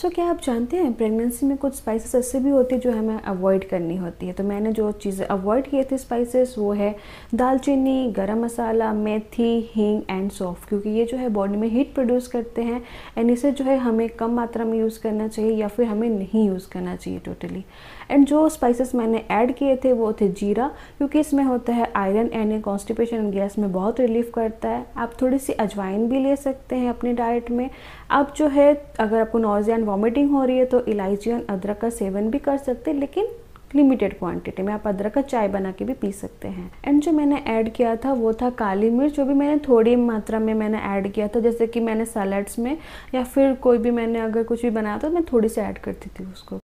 सो so, क्या आप जानते हैं प्रेगनेंसी में कुछ स्पाइसेस ऐसे भी होती हैं जो हमें अवॉइड करनी होती है तो मैंने जो चीज़ें अवॉइड किए थे स्पाइसेस वो है दालचीनी गरम मसाला मेथी हींग एंड सौफ क्योंकि ये जो है बॉडी में हीट प्रोड्यूस करते हैं एंड इसे जो है हमें कम मात्रा में यूज़ करना चाहिए या फिर हमें नहीं यूज़ करना चाहिए टोटली एंड जो स्पाइसेस मैंने ऐड किए थे वो थे जीरा क्योंकि इसमें होता है आयरन एंड कॉन्स्टिपेशन गैस में बहुत रिलीफ करता है आप थोड़ी सी अजवाइन भी ले सकते हैं अपने डाइट में आप जो है अगर आपको नोजिया एंड वॉमिटिंग हो रही है तो इलायची और अदरक का सेवन भी कर सकते हैं लेकिन लिमिटेड क्वांटिटी में आप अदरक का चाय बना के भी पी सकते हैं एंड जो मैंने ऐड किया था वो था काली मिर्च जो भी मैंने थोड़ी मात्रा में मैंने ऐड किया था जैसे कि मैंने सैलड्स में या फिर कोई भी मैंने अगर कुछ भी बनाया था तो मैं थोड़ी सी ऐड करती थी उसको